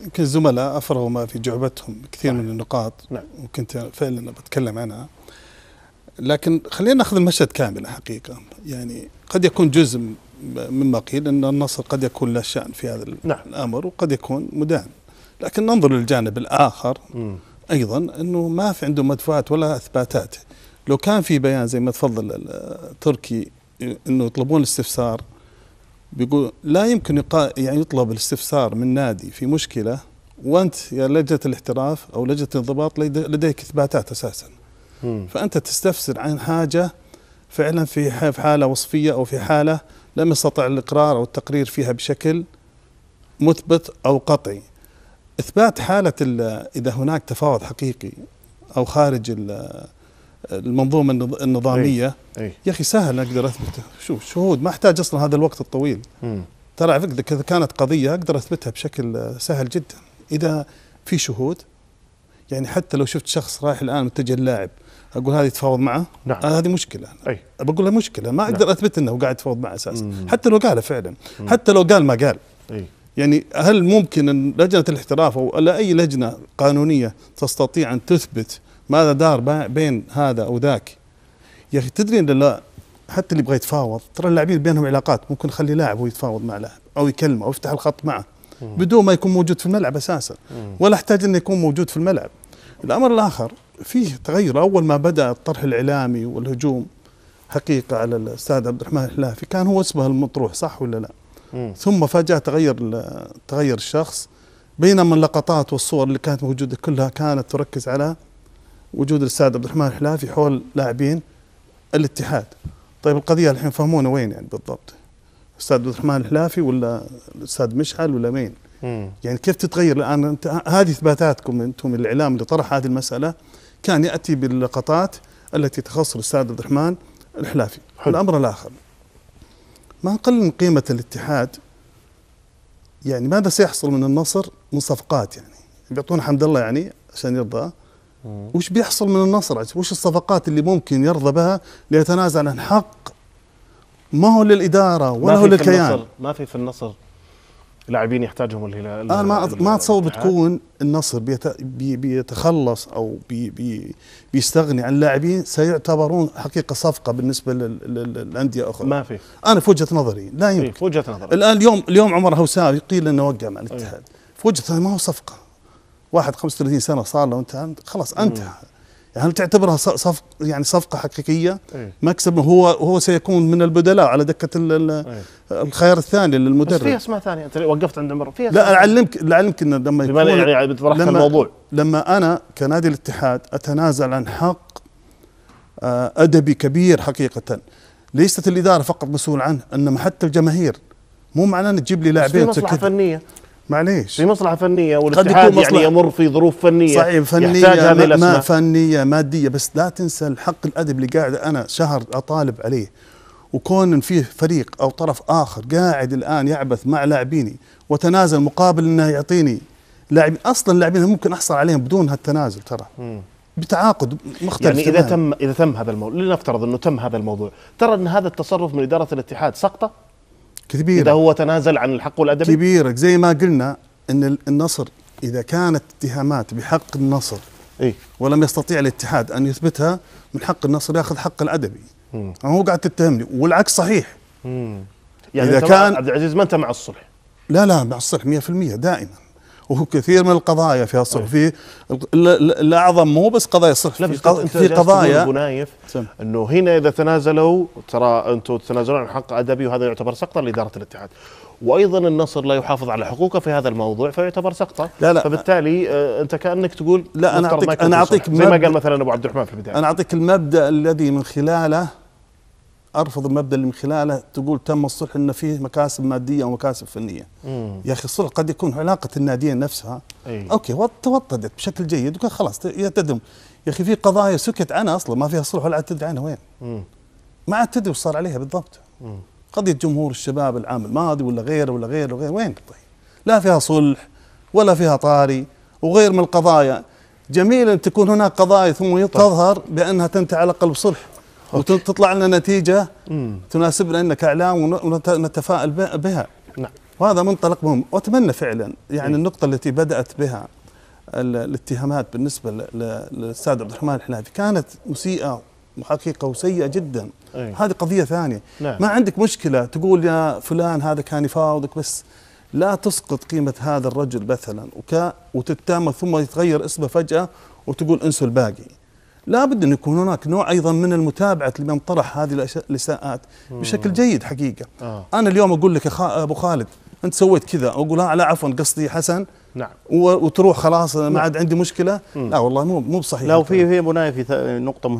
يمكن الزملاء افرغوا ما في جعبتهم كثير من النقاط نعم. وكنت فعلا بتكلم عنها لكن خلينا ناخذ المشهد كامل حقيقه يعني قد يكون جزء مما قيل ان النصر قد يكون له شان في هذا نعم. الامر وقد يكون مدان لكن ننظر للجانب الاخر م. ايضا انه ما في عنده مدفوعات ولا اثباتات لو كان في بيان زي ما تفضل آه، تركي انه يطلبون الاستفسار بيقول لا يمكن يعني يطلب الاستفسار من نادي في مشكله وانت يا لجنه الاحتراف او لجنه الانضباط لديك اثباتات اساسا م. فانت تستفسر عن حاجه فعلا في حاله وصفيه او في حاله لم يستطع الاقرار او التقرير فيها بشكل مثبت او قطعي اثبات حاله اذا هناك تفاوض حقيقي او خارج المنظومه النظاميه إيه، إيه. يا اخي سهل اقدر اثبته شوف شهود ما احتاج اصلا هذا الوقت الطويل ترى على فكره اذا كانت قضيه اقدر اثبتها بشكل سهل جدا اذا في شهود يعني حتى لو شفت شخص رايح الان متجه اللاعب اقول هذه تفاوض معه نعم. آه هذه مشكله أي. بقول له مشكله ما اقدر نعم. اثبت انه قاعد يتفاوض معه اساسا حتى لو قاله فعلا مم. حتى لو قال ما قال أي. يعني هل ممكن ان لجنه الاحتراف او اي لجنه قانونيه تستطيع ان تثبت ماذا دار بين هذا او ذاك يا اخي تدري ان حتى اللي يبغى يتفاوض ترى اللاعبين بينهم علاقات ممكن يخلي لاعب هو يتفاوض مع لاعب او يكلمه او يفتح الخط معه بدون ما يكون موجود في الملعب اساسا ولا احتاج انه يكون موجود في الملعب الامر الاخر فيه تغير اول ما بدا الطرح الاعلامي والهجوم حقيقه على الاستاذ عبد الرحمن الحلافي كان هو اسمه المطروح صح ولا لا؟ ثم فجاه تغير تغير الشخص بينما اللقطات والصور اللي كانت موجوده كلها كانت تركز على وجود الاستاذ عبد الرحمن الحلافي حول لاعبين الاتحاد طيب القضيه الحين فهمونا وين يعني بالضبط الاستاذ عبد الرحمن الحلافي ولا الاستاذ مشعل ولا مين مم. يعني كيف تتغير الان انت هذه اثباتاتكم انتم الاعلام اللي طرح هذه المساله كان ياتي باللقطات التي تخص الاستاذ عبد الرحمن الحلافي حلو. الامر الاخر ما نقل من قيمه الاتحاد يعني ماذا سيحصل من النصر من صفقات يعني بيعطون حمد الله يعني عشان يرضى وش بيحصل من النصر وش الصفقات اللي ممكن يرضى بها ليتنازل عن حق ما هو للاداره ولا هو للكيان ما في في النصر لاعبين يحتاجهم الهلال انا ما ما اتصور بتكون النصر بيتخلص او بي بي بيستغني عن لاعبين سيعتبرون حقيقه صفقه بالنسبه للانديه الاخرى ما في انا في وجهه نظري لا يمكن في وجهه نظري الان اليوم اليوم عمر هوساوي قيل انه وقع مع الاتحاد أيوه. في وجهه ما هو صفقه واحد 35 سنه صار له انت خلاص انت يعني هل تعتبرها صفق يعني صفقه حقيقيه؟ أيه. مكسب هو هو سيكون من البدلاء على دكه أيه. الخيار الثاني للمدرب بس في اسماء ثانيه انت وقفت عند عمر في لا اعلمك لعلمك ان لما يكون يعني لما الموضوع لما انا كنادي الاتحاد اتنازل عن حق آه، ادبي كبير حقيقه ليست الاداره فقط مسؤول عنه انما حتى الجماهير مو معناه ان تجيب لي لاعبين مصلحه فنيه معليش في مصلحه فنيه والاتحاد يعني يمر في ظروف فنيه صحيح فنيه هذه ما فنيه ماديه بس لا تنسى الحق الادب اللي قاعد انا شهر اطالب عليه وكون فيه فريق او طرف اخر قاعد الان يعبث مع لاعبيني وتنازل مقابل انه يعطيني لاعب اصلا اللاعبين ممكن احصل عليهم بدون هالتنازل ترى م. بتعاقد مختلف يعني اذا تم اذا تم هذا الموضوع لنفترض انه تم هذا الموضوع ترى ان هذا التصرف من اداره الاتحاد سقطه كبيرة إذا هو تنازل عن الحق الأدبي كبيرة زي ما قلنا أن النصر إذا كانت اتهامات بحق النصر إيه؟ ولم يستطيع الاتحاد أن يثبتها من حق النصر يأخذ حق الأدبي مم. هو قاعد تتهمني والعكس صحيح مم. يعني إذا كان عبد العزيز ما أنت مع الصلح لا لا مع الصلح 100% دائما وكثير من القضايا فيها الصلح في الاعظم طيب. مو بس قضايا الصلح بس في, انت في قضايا ابو نايف انه هنا اذا تنازلوا ترى انتم تتنازلون عن حق ادبي وهذا يعتبر سقطا لاداره الاتحاد وايضا النصر لا يحافظ على حقوقه في هذا الموضوع فيعتبر سقطه لا لا فبالتالي آه، انت كانك تقول لا انا اعطيك انا اعطيك زي ما قال مثلا ابو عبد الرحمن في البدايه انا اعطيك المبدا الذي من خلاله ارفض المبدا اللي من خلاله تقول تم الصلح ان فيه مكاسب ماديه ومكاسب فنيه. مم. يا اخي الصلح قد يكون علاقه الناديين نفسها أي. اوكي توطدت بشكل جيد وكان خلاص تدم يا اخي في قضايا سكت عنها اصلا ما فيها صلح ولا عاد تدري عنها وين. مم. ما عاد تدري وش صار عليها بالضبط. مم. قضيه جمهور الشباب العام الماضي ولا غيره ولا غيره وغيره وين طيب؟ لا فيها صلح ولا فيها طاري وغير من القضايا جميل ان تكون هناك قضايا ثم طيب. تظهر بانها تنتهي على الاقل بصلح وتطلع لنا نتيجه مم. تناسبنا ان كاعلام ونتفائل بها نعم وهذا منطلق مهم واتمنى فعلا يعني مم. إيه. النقطه التي بدات بها الاتهامات بالنسبه للاستاذ عبد الرحمن الحلافي كانت مسيئه وحقيقه وسيئه جدا أي. هذه قضيه ثانيه نعم. ما عندك مشكله تقول يا فلان هذا كان يفاوضك بس لا تسقط قيمه هذا الرجل مثلا وك وتتهمه ثم يتغير اسمه فجاه وتقول انسوا الباقي لا بد أن يكون هناك نوع أيضا من المتابعة لمن طرح هذه الإساءات بشكل جيد حقيقة آه. أنا اليوم أقول لك أبو خالد أنت سويت كذا أقول لا عفوا قصدي حسن نعم وتروح خلاص ما نعم. عاد عندي مشكلة لا والله مو مو بصحيح لا وفي في بناية في نقطة مهمة